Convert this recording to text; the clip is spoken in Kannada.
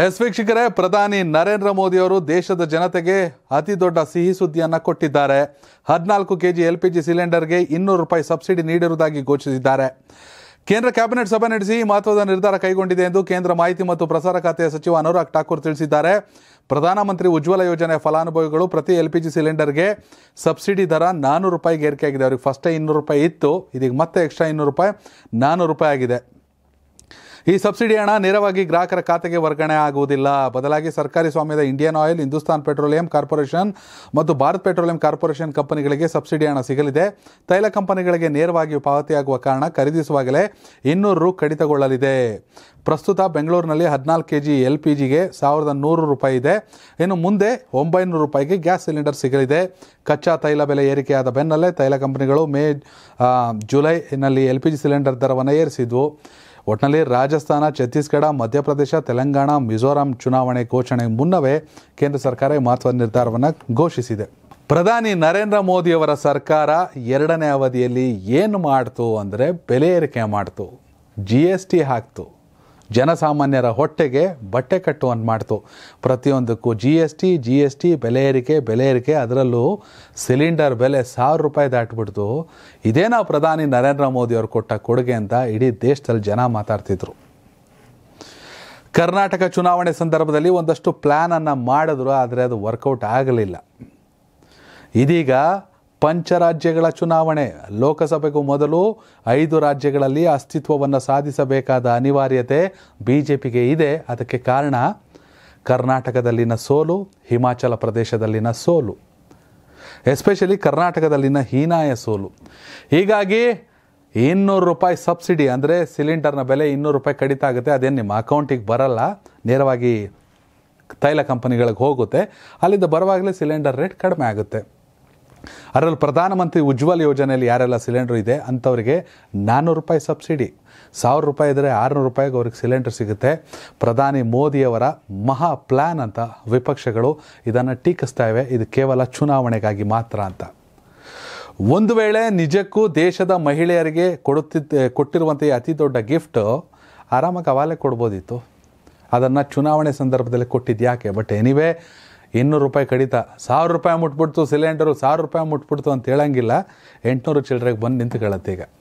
ಎಸ್ ವೀಕ್ಷಕರೇ ಪ್ರಧಾನಿ ನರೇಂದ್ರ ಮೋದಿಯವರು ದೇಶದ ಜನತೆಗೆ ಅತಿ ದೊಡ್ಡ ಸಿಹಿ ಸುದ್ದಿಯನ್ನು ಕೊಟ್ಟಿದ್ದಾರೆ ಹದಿನಾಲ್ಕು K G L P G ಸಿಲಿಂಡರ್ಗೆ ಇನ್ನೂರು ರೂಪಾಯಿ ಸಬ್ಸಿಡಿ ನೀಡಿರುವುದಾಗಿ ಘೋಷಿಸಿದ್ದಾರೆ ಕೇಂದ್ರ ಕ್ಯಾಬಿನೆಟ್ ಸಭೆ ನಡೆಸಿ ಮಹತ್ವದ ನಿರ್ಧಾರ ಕೈಗೊಂಡಿದೆ ಎಂದು ಕೇಂದ್ರ ಮಾಹಿತಿ ಮತ್ತು ಪ್ರಸಾರ ಖಾತೆಯ ಸಚಿವ ಅನುರಾಗ್ ಠಾಕೂರ್ ತಿಳಿಸಿದ್ದಾರೆ ಪ್ರಧಾನಮಂತ್ರಿ ಉಜ್ವಲ ಯೋಜನೆ ಫಲಾನುಭವಿಗಳು ಪ್ರತಿ ಎಲ್ ಪಿ ಜಿ ಸಿಲಿಂಡರ್ಗೆ ಸಬ್ಸಿಡಿ ದರ ನಾನ್ನೂರು ರೂಪಾಯಿಗೆ ಏರಿಕೆಯಾಗಿದೆ ಅವ್ರಿಗೆ ಫಸ್ಟೇ ಇನ್ನೂರು ರೂಪಾಯಿ ಇತ್ತು ಇದೀಗ ಮತ್ತೆ ಎಕ್ಸ್ಟ್ರಾ ಇನ್ನೂರು ರೂಪಾಯಿ ನಾನ್ನೂರು ರೂಪಾಯಿ ಆಗಿದೆ ಈ ಸಬ್ಸಿಡಿ ಹಣ ನೇರವಾಗಿ ಗ್ರಾಹಕರ ಖಾತೆಗೆ ವರ್ಗಾವಣೆ ಆಗುವುದಿಲ್ಲ ಬದಲಾಗಿ ಸರ್ಕಾರಿ ಸ್ವಾಮ್ಯದ Indian oil Hindustan petroleum corporation ಮತ್ತು ಭಾರತ್ ಪೆಟ್ರೋಲಿಯಂ ಕಾರ್ಪೊರೇಷನ್ ಕಂಪನಿಗಳಿಗೆ ಸಬ್ಸಿಡಿ ಹಣ ಸಿಗಲಿದೆ ತೈಲ ಕಂಪನಿಗಳಿಗೆ ನೇರವಾಗಿ ಪಾವತಿಯಾಗುವ ಕಾರಣ ಖರೀದಿಸುವಾಗಲೇ ಇನ್ನೂರು ರು ಕಡಿತಗೊಳ್ಳಲಿದೆ ಪ್ರಸ್ತುತ ಬೆಂಗಳೂರಿನಲ್ಲಿ ಹದಿನಾಲ್ಕು ಕೆ ಜಿ ಎಲ್ ಪಿ ಜಿಗೆ ಸಾವಿರದ ನೂರು ರೂಪಾಯಿ ಇದೆ ಇನ್ನು ಮುಂದೆ ಒಂಬೈನೂರು ರೂಪಾಯಿಗೆ ಗ್ಯಾಸ್ ಸಿಲಿಂಡರ್ ಸಿಗಲಿದೆ ಕಚ್ಚಾ ತೈಲ ಬೆಲೆ ಏರಿಕೆಯಾದ ಬೆನ್ನಲ್ಲೇ ತೈಲ ಕಂಪನಿಗಳು ಮೇ ಜುಲೈನಲ್ಲಿ ಎಲ್ ಪಿ ಜಿ ಸಿಲಿಂಡರ್ ದರವನ್ನು ಏರಿಸಿದ್ವು ಒಟ್ನಲ್ಲಿ ರಾಜಸ್ಥಾನ ಛತ್ತೀಸ್ಗಢ ಮಧ್ಯಪ್ರದೇಶ ತೆಲಂಗಾಣ ಮಿಜೋರಾಂ ಚುನಾವಣೆ ಘೋಷಣೆ ಮುನ್ನವೇ ಕೇಂದ್ರ ಸರ್ಕಾರ ಮಹತ್ವದ ನಿರ್ಧಾರವನ್ನು ಘೋಷಿಸಿದೆ ಪ್ರಧಾನಿ ನರೇಂದ್ರ ಮೋದಿಯವರ ಸರ್ಕಾರ ಎರಡನೇ ಅವಧಿಯಲ್ಲಿ ಏನು ಮಾಡ್ತು ಅಂದರೆ ಬೆಲೆ ಏರಿಕೆ ಮಾಡ್ತು ಜಿ ಎಸ್ ಟಿ ಹಾಕ್ತು ಜನಸಾಮಾನ್ಯರ ಹೊಟ್ಟೆಗೆ ಬಟ್ಟೆ ಕಟ್ಟುವಂತೆ ಮಾಡ್ತು ಪ್ರತಿಯೊಂದಕ್ಕೂ G S T G S T ಬೆಲೆ ಏರಿಕೆ ಬೆಲೆ ಏರಿಕೆ ಅದರಲ್ಲೂ ಸಿಲಿಂಡರ್ ಬೆಲೆ ಸಾವಿರ ರೂಪಾಯಿ ದಾಟ್ಬಿಡ್ತು ಇದೇನಾ ಪ್ರಧಾನಿ ನರೇಂದ್ರ ಮೋದಿ ಅವರು ಕೊಟ್ಟ ಕೊಡುಗೆ ಅಂತ ಇಡೀ ದೇಶದಲ್ಲಿ ಜನ ಮಾತಾಡ್ತಿದ್ರು ಕರ್ನಾಟಕ ಚುನಾವಣೆ ಸಂದರ್ಭದಲ್ಲಿ ಒಂದಷ್ಟು ಪ್ಲ್ಯಾನನ್ನು ಮಾಡಿದ್ರು ಆದರೆ ಅದು ವರ್ಕೌಟ್ ಆಗಲಿಲ್ಲ ಇದೀಗ ಪಂಚರಾಜ್ಯಗಳ ಚುನಾವಣೆ ಲೋಕಸಭೆಗೂ ಮೊದಲು ಐದು ರಾಜ್ಯಗಳಲ್ಲಿ ಅಸ್ತಿತ್ವವನ್ನು ಸಾಧಿಸಬೇಕಾದ ಅನಿವಾರ್ಯತೆ ಬಿ ಜೆ ಪಿಗೆ ಇದೆ ಅದಕ್ಕೆ ಕಾರಣ ಕರ್ನಾಟಕದಲ್ಲಿನ ಸೋಲು ಹಿಮಾಚಲ ಪ್ರದೇಶದಲ್ಲಿನ ಸೋಲು ಎಸ್ಪೆಷಲಿ ಕರ್ನಾಟಕದಲ್ಲಿನ ಹೀನಾಯ ಸೋಲು ಹೀಗಾಗಿ ಇನ್ನೂರು ರೂಪಾಯಿ ಸಬ್ಸಿಡಿ ಅಂದರೆ ಸಿಲಿಂಡರ್ನ ಬೆಲೆ ಇನ್ನೂರು ರೂಪಾಯಿ ಕಡಿತ ಆಗುತ್ತೆ ಅದೇನು ನಿಮ್ಮ ಅಕೌಂಟಿಗೆ ಬರಲ್ಲ ನೇರವಾಗಿ ತೈಲ ಕಂಪನಿಗಳಿಗೆ ಹೋಗುತ್ತೆ ಅಲ್ಲಿಂದ ಬರುವಾಗಲೇ ಸಿಲಿಂಡರ್ ರೇಟ್ ಕಡಿಮೆ ಆಗುತ್ತೆ ಅದರಲ್ಲಿ ಪ್ರಧಾನಮಂತ್ರಿ ಉಜ್ವಲ್ ಯೋಜನೆಯಲ್ಲಿ ಯಾರೆಲ್ಲ ಸಿಲಿಂಡರ್ ಇದೆ ಅಂಥವರಿಗೆ ನಾನ್ನೂರು ರೂಪಾಯಿ ಸಬ್ಸಿಡಿ ಸಾವಿರ ರೂಪಾಯಿ ಇದ್ದರೆ ಆರುನೂರು ರೂಪಾಯಿಗೆ ಅವ್ರಿಗೆ ಸಿಲಿಂಡರ್ ಸಿಗುತ್ತೆ ಪ್ರಧಾನಿ ಮೋದಿಯವರ ಮಹಾ ಪ್ಲ್ಯಾನ್ ಅಂತ ವಿಪಕ್ಷಗಳು ಇದನ್ನು ಟೀಕಿಸ್ತಾ ಇವೆ ಇದು ಕೇವಲ ಚುನಾವಣೆಗಾಗಿ ಮಾತ್ರ ಅಂತ ಒಂದು ವೇಳೆ ನಿಜಕ್ಕೂ ದೇಶದ ಮಹಿಳೆಯರಿಗೆ ಕೊಡುತ್ತಿದ್ದ ಕೊಟ್ಟಿರುವಂಥ ಅತಿ ದೊಡ್ಡ ಗಿಫ್ಟು ಆರಾಮಾಗಿ ಅವಾಲೆ ಕೊಡ್ಬೋದಿತ್ತು ಅದನ್ನು ಚುನಾವಣೆ ಸಂದರ್ಭದಲ್ಲಿ ಕೊಟ್ಟಿದ್ದು ಯಾಕೆ ಬಟ್ ಎನಿವೇ ಇನ್ನೂರು ರೂಪಾಯಿ ಕಡಿತ ಸಾವಿರ ರೂಪಾಯಿ ಮುಟ್ಬಿಡ್ತು ಸಿಲಿಂಡರು ಸಾವಿರ ರೂಪಾಯಿ ಮುಟ್ಬಿಡ್ತು ಅಂತ ಹೇಳಂಗಿಲ್ಲ ಎಂಟುನೂರು ಚಿಲ್ಲರೆಗೆ ಬಂದು ನಿಂತ್ಕೊಳತ್ತೆ ಈಗ